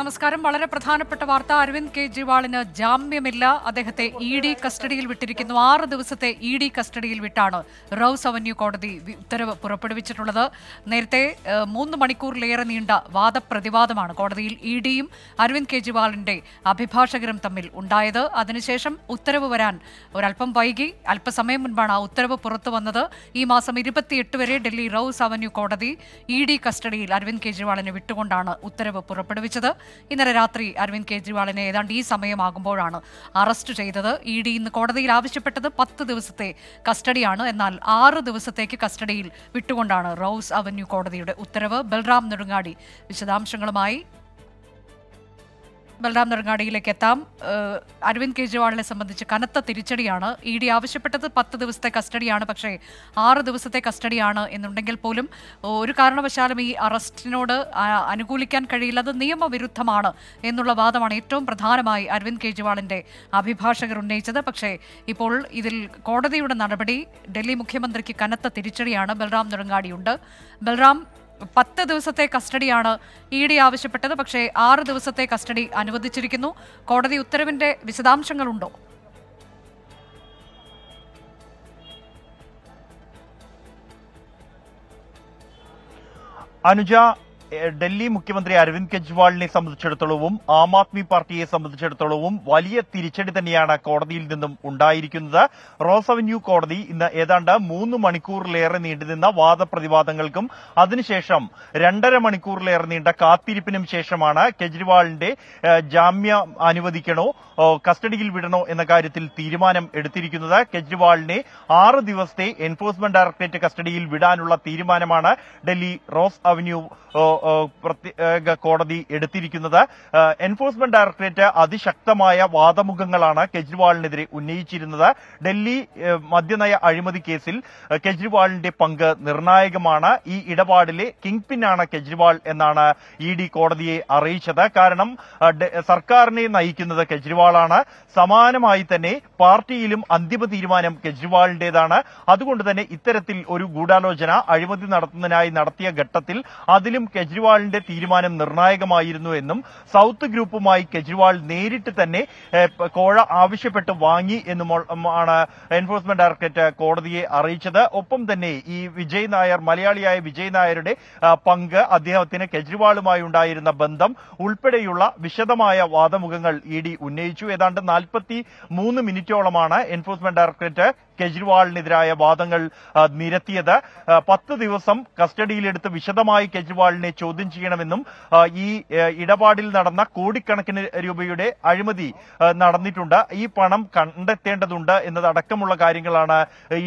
നമസ്കാരം വളരെ പ്രധാനപ്പെട്ട വാർത്ത അരവിന്ദ് കെജ്രിവാളിന് ജാമ്യമില്ല അദ്ദേഹത്തെ ഇ ഡി കസ്റ്റഡിയിൽ വിട്ടിരിക്കുന്നു ആറ് ദിവസത്തെ ഇ ഡി കസ്റ്റഡിയിൽ വിട്ടാണ് റൌസ് അവന്യൂ കോടതി ഉത്തരവ് പുറപ്പെടുവിച്ചിട്ടുള്ളത് നേരത്തെ മൂന്ന് മണിക്കൂറിലേറെ നീണ്ട വാദപ്രതിവാദമാണ് കോടതിയിൽ ഇ ഡിയും അരവിന്ദ് കെജ്രിവാളിന്റെ അഭിഭാഷകരും തമ്മിൽ ഉണ്ടായത് അതിനുശേഷം ഉത്തരവ് വരാൻ ഒരല്പം വൈകി അല്പസമയം മുൻപാണ് ആ ഉത്തരവ് പുറത്തു വന്നത് ഈ മാസം ഇരുപത്തിയെട്ട് വരെ ഡൽഹി റൌസ് അവന്യൂ കോടതി ഇ ഡി കസ്റ്റഡിയിൽ അരവിന്ദ് കെജ്രിവാളിനെ വിട്ടുകൊണ്ടാണ് ഉത്തരവ് പുറപ്പെടുവിച്ചത് ഇന്നലെ രാത്രി അരവിന്ദ് കെജ്രിവാളിനെ ഏതാണ്ട് ഈ സമയമാകുമ്പോഴാണ് അറസ്റ്റ് ചെയ്തത് ഇ ഡി ഇന്ന് കോടതിയിൽ ആവശ്യപ്പെട്ടത് പത്ത് ദിവസത്തെ കസ്റ്റഡിയാണ് എന്നാൽ ആറ് ദിവസത്തേക്ക് കസ്റ്റഡിയിൽ വിട്ടുകൊണ്ടാണ് റൌസ് അവന്യൂ കോടതിയുടെ ഉത്തരവ് ബൽറാം നെടുങ്ങാടി വിശദാംശങ്ങളുമായി ബൽറാം നെടുങ്ങാടിയിലേക്ക് എത്താം അരവിന്ദ് കെജ്രിവാളിനെ സംബന്ധിച്ച് കനത്ത തിരിച്ചടിയാണ് ഇ ഡി ആവശ്യപ്പെട്ടത് പത്ത് ദിവസത്തെ കസ്റ്റഡിയാണ് പക്ഷേ ആറ് ദിവസത്തെ കസ്റ്റഡിയാണ് എന്നുണ്ടെങ്കിൽ പോലും ഒരു കാരണവശാലും ഈ അറസ്റ്റിനോട് അനുകൂലിക്കാൻ കഴിയില്ല അത് നിയമവിരുദ്ധമാണ് എന്നുള്ള വാദമാണ് ഏറ്റവും പ്രധാനമായി അരവിന്ദ് കെജ്രിവാളിൻ്റെ അഭിഭാഷകർ ഉന്നയിച്ചത് പക്ഷേ ഇപ്പോൾ ഇതിൽ കോടതിയുടെ നടപടി ഡൽഹി മുഖ്യമന്ത്രിക്ക് കനത്ത തിരിച്ചടിയാണ് ബൽറാം നെടുങ്ങാടിയുണ്ട് ബൽറാം പത്ത് ദിവസത്തെ കസ്റ്റഡിയാണ് ഇ ഡി ആവശ്യപ്പെട്ടത് പക്ഷേ ആറ് ദിവസത്തെ കസ്റ്റഡി അനുവദിച്ചിരിക്കുന്നു കോടതി ഉത്തരവിന്റെ വിശദാംശങ്ങളുണ്ടോ അനുജ ഡൽഹി മുഖ്യമന്ത്രി അരവിന്ദ് കെജ്രിവാളിനെ സംബന്ധിച്ചിടത്തോളവും ആം ആദ്മി പാർട്ടിയെ സംബന്ധിച്ചിടത്തോളവും വലിയ തിരിച്ചടി തന്നെയാണ് കോടതിയിൽ നിന്നും ഉണ്ടായിരിക്കുന്നത് റോസ് അവന്യൂ കോടതി ഇന്ന് ഏതാണ്ട് മൂന്ന് മണിക്കൂറിലേറെ നീണ്ടുനിന്ന വാദപ്രതിവാദങ്ങൾക്കും അതിനുശേഷം രണ്ടര മണിക്കൂറിലേറെ നീണ്ട കാത്തിരിപ്പിനും ശേഷമാണ് കെജ്രിവാളിന്റെ ജാമ്യം അനുവദിക്കണോ കസ്റ്റഡിയിൽ വിടണോ എന്ന കാര്യത്തിൽ തീരുമാനം എടുത്തിരിക്കുന്നത് കെജ്രിവാളിനെ ആറ് ദിവസത്തെ എൻഫോഴ്സ്മെന്റ് ഡയറക്ടറേറ്റ് കസ്റ്റഡിയിൽ വിടാനുള്ള തീരുമാനമാണ് ഡൽഹി റോസ് അവന്യൂ പ്രത്യേക കോടതി എടുത്തിരിക്കുന്നത് എൻഫോഴ്സ്മെന്റ് ഡയറക്ടറേറ്റ് അതിശക്തമായ വാദമുഖങ്ങളാണ് കെജ്രിവാളിനെതിരെ ഉന്നയിച്ചിരുന്നത് ഡൽഹി മദ്യനയ അഴിമതി കേസിൽ കെജ്രിവാളിന്റെ പങ്ക് നിർണായകമാണ് ഈ ഇടപാടിലെ കിങ് പിന്നാണ് കെജ്രിവാൾ എന്നാണ് ഇ ഡി കോടതിയെ അറിയിച്ചത് കാരണം സർക്കാരിനെ നയിക്കുന്നത് കെജ്രിവാളാണ് സമാനമായി തന്നെ പാർട്ടിയിലും അന്തിമ തീരുമാനം കെജ്രിവാളിന്റേതാണ് അതുകൊണ്ട് തന്നെ ഇത്തരത്തിൽ ഒരു ഗൂഢാലോചന അഴിമതി നടത്തുന്നതിനായി നടത്തിയ ഘട്ടത്തിൽ അതിലും കെജ്രിവാളിന്റെ തീരുമാനം നിർണായകമായിരുന്നു എന്നും സൌത്ത് ഗ്രൂപ്പുമായി കെജ്രിവാൾ നേരിട്ട് തന്നെ കോഴ ആവശ്യപ്പെട്ട് വാങ്ങി എന്നുമാണ് എൻഫോഴ്സ്മെന്റ് ഡയറക്ടറേറ്റ് കോടതിയെ അറിയിച്ചത് ഒപ്പം തന്നെ ഈ വിജയ് നായർ മലയാളിയായ വിജയ് നായരുടെ പങ്ക് അദ്ദേഹത്തിന് കെജ്രിവാളുമായി ഉണ്ടായിരുന്ന ബന്ധം ഉൾപ്പെടെയുള്ള വിശദമായ വാദമുഖങ്ങൾ ഇ ഡി ഉന്നയിച്ചു ഏതാണ്ട് നാൽപ്പത്തി മൂന്ന് മിനിറ്റ് കമ്മിറ്റിയോളമാണ് എൻഫോഴ്സ്മെന്റ് ഡയറക്ടറേറ്റ് കെജ്രിവാളിനെതിരായ വാദങ്ങൾ നിരത്തിയത് പത്ത് ദിവസം കസ്റ്റഡിയിലെടുത്ത് വിശദമായി കെജ്രിവാളിനെ ചോദ്യം ചെയ്യണമെന്നും ഈ ഇടപാടിൽ നടന്ന കോടിക്കണക്കിന് രൂപയുടെ അഴിമതി നടന്നിട്ടുണ്ട് ഈ പണം കണ്ടെത്തേണ്ടതുണ്ട് എന്നതടക്കമുള്ള കാര്യങ്ങളാണ്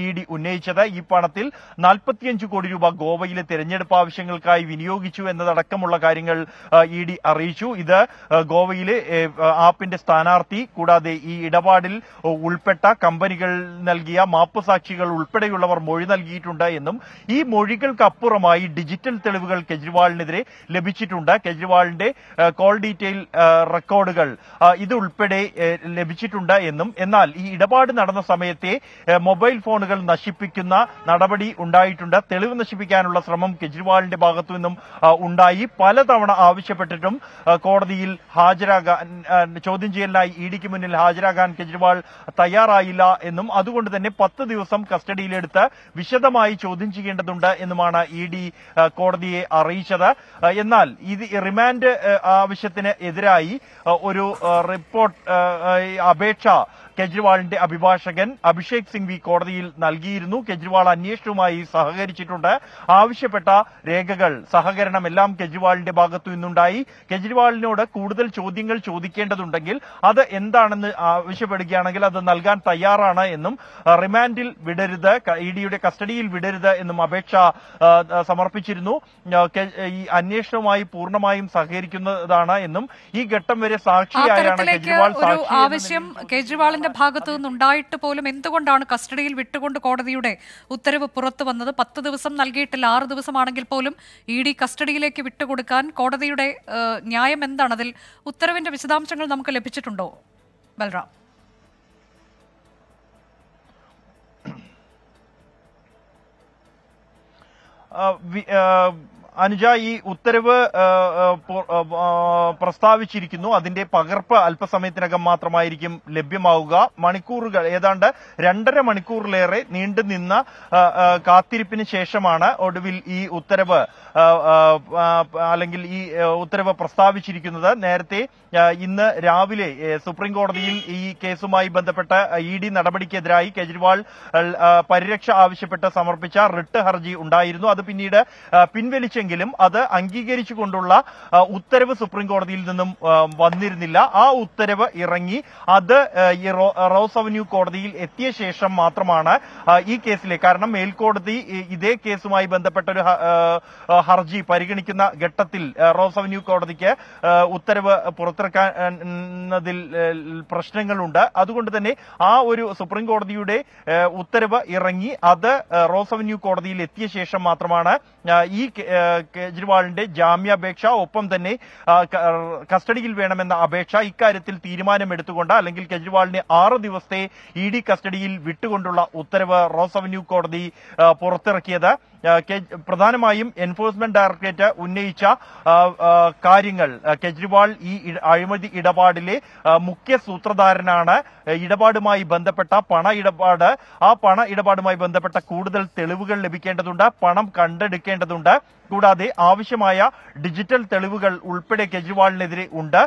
ഇ ഡി ഉന്നയിച്ചത് ഈ പണത്തിൽ നാൽപ്പത്തിയഞ്ച് കോടി രൂപ ഗോവയിലെ തെരഞ്ഞെടുപ്പ് ആവശ്യങ്ങൾക്കായി വിനിയോഗിച്ചു എന്നതടക്കമുള്ള കാര്യങ്ങൾ ഇ ഡി അറിയിച്ചു ഇത് ഗോവയിലെ ആപ്പിന്റെ സ്ഥാനാർത്ഥി കൂടാതെ ഈ ഇടപാടിൽ ഉൾപ്പെട്ട കമ്പനികൾ നൽകിയ മാപ്പ് സാക്ഷികൾ ഉൾപ്പെടെയുള്ളവർ മൊഴി നൽകിയിട്ടുണ്ട് എന്നും ഈ മൊഴികൾക്കപ്പുറമായി ഡിജിറ്റൽ തെളിവുകൾ കെജ്രിവാളിനെതിരെ ലഭിച്ചിട്ടുണ്ട് കെജ്രിവാളിന്റെ കോൾ ഡീറ്റെയിൽ റെക്കോർഡുകൾ ഇതുൾപ്പെടെ ലഭിച്ചിട്ടുണ്ട് എന്നും എന്നാൽ ഈ ഇടപാട് നടന്ന സമയത്തെ മൊബൈൽ ഫോണുകൾ നശിപ്പിക്കുന്ന നടപടി ഉണ്ടായിട്ടുണ്ട് തെളിവ് നശിപ്പിക്കാനുള്ള ശ്രമം കെജ്രിവാളിന്റെ ഭാഗത്തു നിന്നും ഉണ്ടായി പലതവണ ആവശ്യപ്പെട്ടിട്ടും കോടതിയിൽ ഹാജരാകാൻ ചോദ്യം ചെയ്യലിനായി ഡിക്ക് മുന്നിൽ ഹാജരാകാൻ കെജ്രിവാൾ തയ്യാറായില്ല എന്നും അതുകൊണ്ട് തന്നെ തന്നെ പത്ത് ദിവസം കസ്റ്റഡിയിലെടുത്ത് വിശദമായി ചോദ്യം ചെയ്യേണ്ടതുണ്ട് എന്നുമാണ് ഇ ഡി കോടതിയെ അറിയിച്ചത് എന്നാൽ ഇത് റിമാൻഡ് ആവശ്യത്തിന് എതിരായി ഒരു റിപ്പോർട്ട് അപേക്ഷ കെജ്രിവാളിന്റെ അഭിഭാഷകൻ അഭിഷേക് സിംഗ് വി കോടതിയിൽ നൽകിയിരുന്നു കെജ്രിവാൾ അന്വേഷണവുമായി സഹകരിച്ചിട്ടുണ്ട് ആവശ്യപ്പെട്ട രേഖകൾ സഹകരണം എല്ലാം കെജ്രിവാളിന്റെ ഭാഗത്തു നിന്നുണ്ടായി കെജ്രിവാളിനോട് കൂടുതൽ ചോദ്യങ്ങൾ ചോദിക്കേണ്ടതുണ്ടെങ്കിൽ അത് എന്താണെന്ന് ആവശ്യപ്പെടുകയാണെങ്കിൽ അത് നൽകാൻ തയ്യാറാണ് എന്നും റിമാൻഡിൽ വിടരുത് ഇഡിയുടെ കസ്റ്റഡിയിൽ വിടരുത് എന്നും അപേക്ഷ സമർപ്പിച്ചിരുന്നു ഈ അന്വേഷണവുമായി പൂർണ്ണമായും സഹകരിക്കുന്നതാണ് എന്നും ഈ ഘട്ടം വരെ സാക്ഷിയായാണ് കെജ്രിവാൾ ആവശ്യം കെജ്രിവാളിന്റെ സർക്കാരിന്റെ ഭാഗത്തു നിന്നുണ്ടായിട്ട് പോലും എന്തുകൊണ്ടാണ് കസ്റ്റഡിയിൽ വിട്ടുകൊണ്ട് കോടതിയുടെ ഉത്തരവ് പുറത്തു വന്നത് പത്ത് ദിവസം നൽകിയിട്ടില്ല ആറ് ദിവസമാണെങ്കിൽ പോലും ഇ ഡി കസ്റ്റഡിയിലേക്ക് വിട്ടുകൊടുക്കാൻ കോടതിയുടെ ന്യായം എന്താണ് അതിൽ ഉത്തരവിന്റെ വിശദാംശങ്ങൾ നമുക്ക് ലഭിച്ചിട്ടുണ്ടോ Balram uh, we, uh, Anuja ഈ ഉത്തരവ് പ്രസ്താവിച്ചിരിക്കുന്നു അതിന്റെ പകർപ്പ് അല്പസമയത്തിനകം മാത്രമായിരിക്കും ലഭ്യമാവുക മണിക്കൂറുകൾ ഏതാണ്ട് രണ്ടര മണിക്കൂറിലേറെ നീണ്ടു നിന്ന കാത്തിരിപ്പിന് ശേഷമാണ് ഒടുവിൽ ഈ ഉത്തരവ് അല്ലെങ്കിൽ ഈ ഉത്തരവ് പ്രസ്താവിച്ചിരിക്കുന്നത് നേരത്തെ ഇന്ന് രാവിലെ സുപ്രീം കോടതിയിൽ ഈ കേസുമായി ബന്ധപ്പെട്ട ഇ ഡി നടപടിക്കെതിരായി കെജ്രിവാൾ പരിരക്ഷ ആവശ്യപ്പെട്ട് സമർപ്പിച്ച റിട്ട് ഹർജി ഉണ്ടായിരുന്നു അത് പിന്നീട് പിൻവലിച്ചെങ്കിൽ ഉണ്ടായിരുന്നെങ്കിലും അത് അംഗീകരിച്ചുകൊണ്ടുള്ള ഉത്തരവ് സുപ്രീം കോടതിയിൽ നിന്നും വന്നിരുന്നില്ല ആ ഉത്തരവ് ഇറങ്ങി അത് റോസ് അവന്യൂ കോടതിയിൽ എത്തിയ ശേഷം മാത്രമാണ് ഈ കേസിലെ കാരണം മേൽക്കോടതി ഇതേ കേസുമായി ബന്ധപ്പെട്ട ഒരു ഹർജി പരിഗണിക്കുന്ന ഘട്ടത്തിൽ റോസ് അവന്യൂ കോടതിക്ക് ഉത്തരവ് പുറത്തിറക്കുന്നതിൽ പ്രശ്നങ്ങളുണ്ട് അതുകൊണ്ട് തന്നെ ആ ഒരു സുപ്രീം കോടതിയുടെ ഉത്തരവ് ഇറങ്ങി അത് റോസ് അവന്യൂ കോടതിയിൽ എത്തിയ ശേഷം മാത്രമാണ് ഈ കേജ്രിവാളിന്റെ ജാമ്യാപേക്ഷ ഒപ്പം തന്നെ കസ്റ്റഡിയിൽ വേണമെന്ന അപേക്ഷ ഇക്കാര്യത്തിൽ തീരുമാനമെടുത്തുകൊണ്ട് അല്ലെങ്കിൽ കേജ്രിവാളിനെ ആറ് ദിവസത്തെ ഇ ഡി കസ്റ്റഡിയിൽ വിട്ടുകൊണ്ടുള്ള ഉത്തരവ് റോസ് അവന്യൂ കോടതി പുറത്തിറക്കിയത് പ്രധാനമായും എൻഫോഴ്സ്മെന്റ് ഡയറക്ടറേറ്റ് ഉന്നയിച്ച കാര്യങ്ങൾ കെജ്രിവാൾ ഈ അഴിമതി ഇടപാടിലെ മുഖ്യ സൂത്രധാരനാണ് ഇടപാടുമായി ബന്ധപ്പെട്ട പണ ഇടപാട് ആ പണ ഇടപാടുമായി ബന്ധപ്പെട്ട കൂടുതൽ തെളിവുകൾ ലഭിക്കേണ്ടതുണ്ട് പണം കണ്ടെടുക്കേണ്ടതുണ്ട് കൂടാതെ ആവശ്യമായ ഡിജിറ്റൽ തെളിവുകൾ ഉൾപ്പെടെ കെജ്രിവാളിനെതിരെ ഉണ്ട്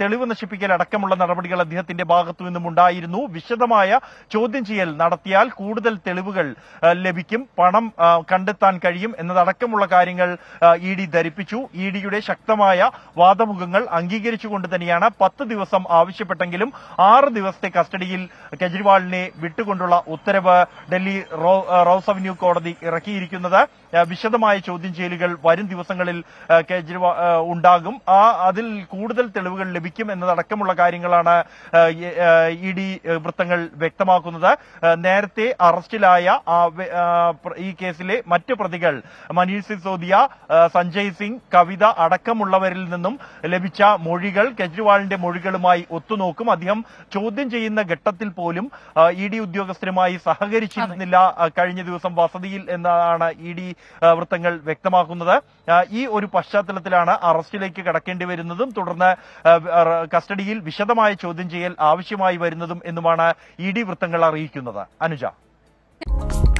തെളിവ് നശിപ്പിക്കൽ അടക്കമുള്ള നടപടികൾ അദ്ദേഹത്തിന്റെ ഭാഗത്തു നിന്നും ഉണ്ടായിരുന്നു വിശദമായ ചോദ്യം ചെയ്യൽ നടത്തിയാൽ കൂടുതൽ തെളിവുകൾ ലഭിക്കും പണം കണ്ടെത്തി കണ്ടെത്താൻ കഴിയും എന്നതടക്കമുള്ള കാര്യങ്ങൾ ഇ ഡി ധരിപ്പിച്ചു ഇ ഡിയുടെ ശക്തമായ വാദമുഖങ്ങൾ അംഗീകരിച്ചുകൊണ്ട് തന്നെയാണ് പത്ത് ദിവസം ആവശ്യപ്പെട്ടെങ്കിലും ആറ് ദിവസത്തെ കസ്റ്റഡിയിൽ കെജ്രിവാളിനെ വിട്ടുകൊണ്ടുള്ള ഉത്തരവ് ഡൽഹി റോസ് അവന്യൂ കോടതി ഇറക്കിയിരിക്കുന്നത് വിശദമായ ചോദ്യം ചെയ്യലുകൾ വരും ദിവസങ്ങളിൽ കേജ്രിവാൾ ഉണ്ടാകും ആ അതിൽ കൂടുതൽ തെളിവുകൾ ലഭിക്കും എന്നതടക്കമുള്ള കാര്യങ്ങളാണ് ഇ ഡി വൃത്തങ്ങൾ വ്യക്തമാക്കുന്നത് നേരത്തെ അറസ്റ്റിലായ ഈ കേസിലെ മറ്റ് പ്രതികൾ മനീഷ് സിസോദിയ സഞ്ജയ് സിംഗ് കവിത അടക്കമുള്ളവരിൽ നിന്നും ലഭിച്ച മൊഴികൾ കെജ്രിവാളിന്റെ മൊഴികളുമായി ഒത്തുനോക്കും അദ്ദേഹം ചോദ്യം ചെയ്യുന്ന ഘട്ടത്തിൽ പോലും ഇ ഡി ഉദ്യോഗസ്ഥരുമായി സഹകരിച്ചിരുന്നില്ല കഴിഞ്ഞ ദിവസം വസതിയിൽ എന്നാണ് ഇ ഡി വൃത്തങ്ങൾ വ്യക്തമാക്കുന്നത് ഈ ഒരു പശ്ചാത്തലത്തിലാണ് അറസ്റ്റിലേക്ക് കടക്കേണ്ടി വരുന്നതും തുടർന്ന് കസ്റ്റഡിയിൽ വിശദമായ ചോദ്യം ചെയ്യൽ ആവശ്യമായി വരുന്നതും എന്നുമാണ് ഇ ഡി വൃത്തങ്ങൾ അറിയിക്കുന്നത് അനുജ